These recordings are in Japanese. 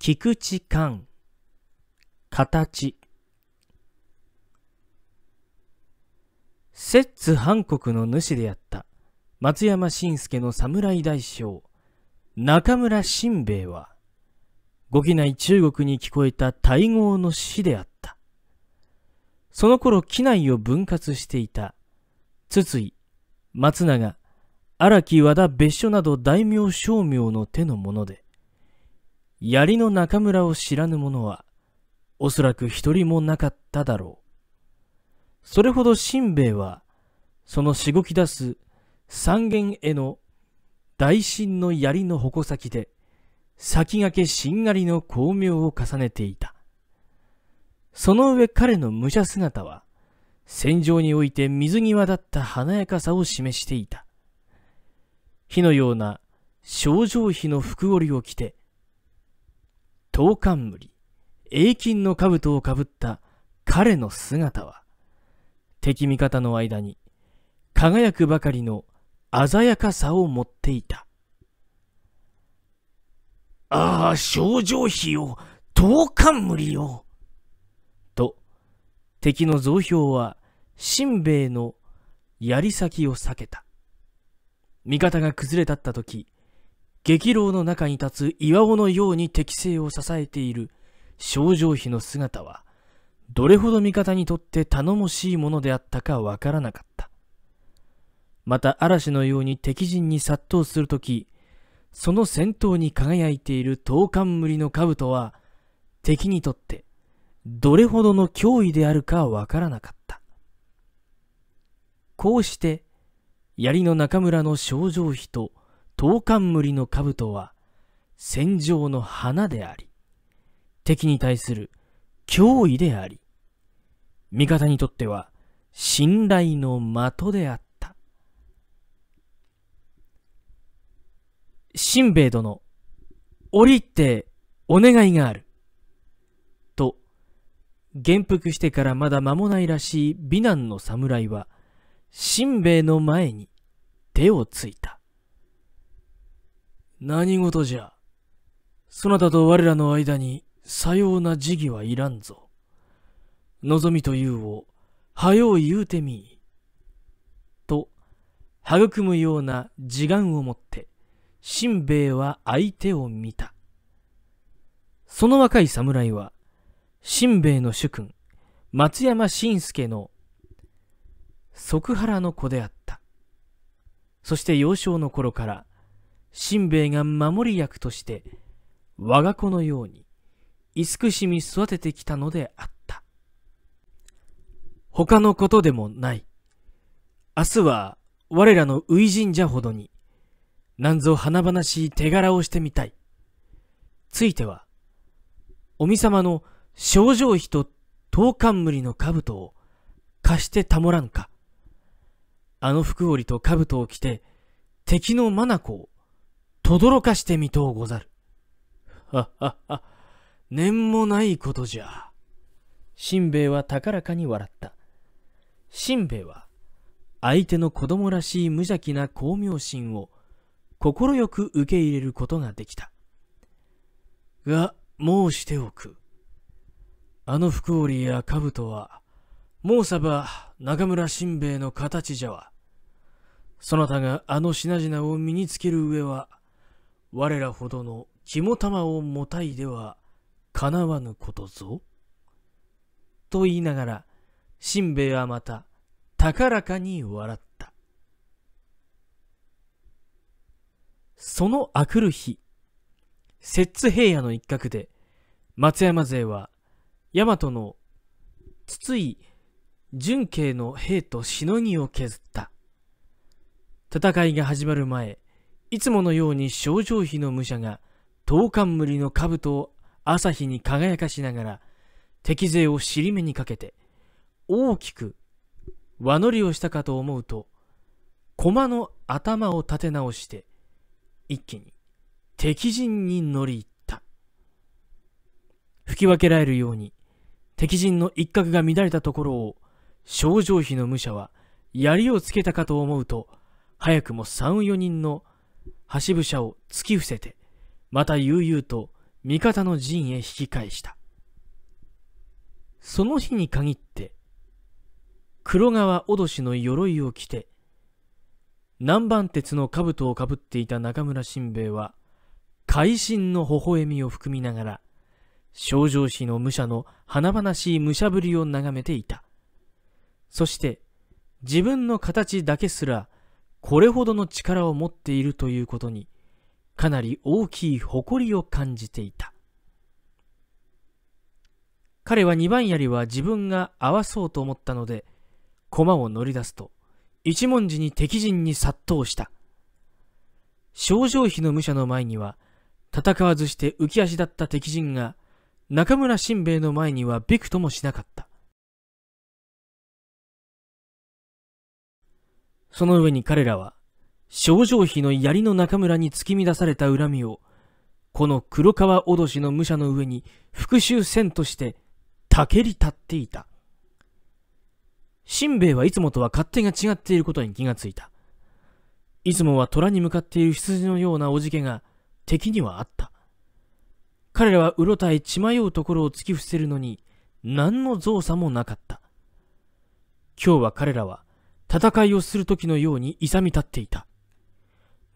菊池寛形摂津藩国の主であった松山信介の侍大将中村新兵衛はご機内中国に聞こえた大号の死であったその頃機内を分割していた筒井松永荒木和田別所など大名商名の手のもので槍の中村を知らぬ者は、おそらく一人もなかっただろう。それほど新兵衛は、そのしごき出す三元への大神の槍の矛先で、先駆けしんがりの巧妙を重ねていた。その上彼の武者姿は、戦場において水際だった華やかさを示していた。火のような少女皮の服織を着て、頭冠、英金の兜をかぶった彼の姿は、敵味方の間に輝くばかりの鮮やかさを持っていた。ああ、少女妃よ、頭冠よ。と、敵の増票は、しんべヱの槍先を避けた。味方が崩れ立った時、激浪の中に立つ岩尾のように適性を支えている少女妃の姿は、どれほど味方にとって頼もしいものであったかわからなかった。また嵐のように敵陣に殺到するとき、その先頭に輝いている東冠の兜は、敵にとってどれほどの脅威であるかわからなかった。こうして、槍の中村の少女妃と東冠の兜は戦場の花であり、敵に対する脅威であり、味方にとっては信頼の的であった。ん兵衛殿、降りてお願いがある。と、元服してからまだ間もないらしい美男の侍は、ん兵衛の前に手をついた。何事じゃ。そなたと我らの間にさような時義はいらんぞ。望みというを、はよう言うてみい。と、育むような自願を持って、しんべヱは相手を見た。その若い侍は、しんべヱの主君、松山信介の即原の子であった。そして幼少の頃から、しんべヱが守り役として、我が子のように、慈しみ育ててきたのであった。他のことでもない。明日は、我らの初陣者ほどに、なんぞ華々しい手柄をしてみたい。ついては、おみさまの症状費と東冠の兜を貸してたもらんか。あの福織と兜を着て、敵の眼をとどろかしてみとうござる。ははは、念もないことじゃ。しんべヱは高らかに笑った。しんべヱは、相手の子供らしい無邪気な巧妙心を、快く受け入れることができた。が、申しておく。あの福織や兜は、もうさば中村新兵衛の形じゃわ。そなたがあの品々を身につける上は、我らほどの肝玉をもたいではかなわぬことぞ。と言いながら、しんべヱはまた、高らかに笑った。そのあくる日、摂津平野の一角で、松山勢は、大和の筒井純慶の兵としのぎを削った。戦いが始まる前、いつものように症状費の武者が、東冠の兜を朝日に輝かしながら、敵勢を尻目にかけて、大きく輪乗りをしたかと思うと、駒の頭を立て直して、一気に敵陣に乗り入った。吹き分けられるように、敵陣の一角が乱れたところを、少女妃の武者は槍をつけたかと思うと、早くも三、四人の橋者を突き伏せて、また悠々と味方の陣へ引き返した。その日に限って、黒川脅しの鎧を着て、南蛮鉄の兜をかぶっていた中村新兵衛は、会心の微笑みを含みながら、少女市の武者の華々しい武者ぶりを眺めていた。そして、自分の形だけすらこれほどの力を持っているということにかなり大きい誇りを感じていた彼は二番槍は自分が合わそうと思ったので駒を乗り出すと一文字に敵陣に殺到した少女妃の武者の前には戦わずして浮き足だった敵陣が中村新兵衛の前にはびくともしなかったその上に彼らは、少女妃の槍の中村に突き乱された恨みを、この黒川脅しの武者の上に復讐戦として、たけり立っていた。しんべヱはいつもとは勝手が違っていることに気がついた。いつもは虎に向かっている羊のようなおじけが敵にはあった。彼らはうろたえ血迷うところを突き伏せるのに何の造作もなかった。今日は彼らは戦いをする時のように勇み立っていた。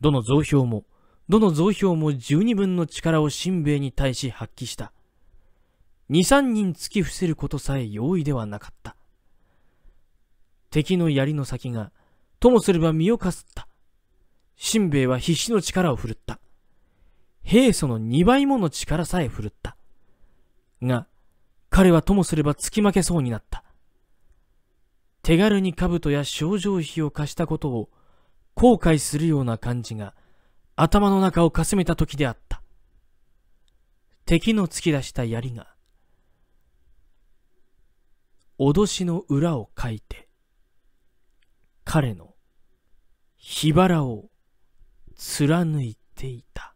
どの増票も、どの増票も十二分の力を新兵衛に対し発揮した。二三人突き伏せることさえ容易ではなかった。敵の槍の先が、ともすれば身をかすった。新兵衛は必死の力を振るった。平素の二倍もの力さえ振るった。が、彼はともすれば突き負けそうになった。手軽に兜や症状費を貸したことを後悔するような感じが頭の中をかすめた時であった。敵の突き出した槍が、脅しの裏をかいて、彼の、火腹を貫いていた。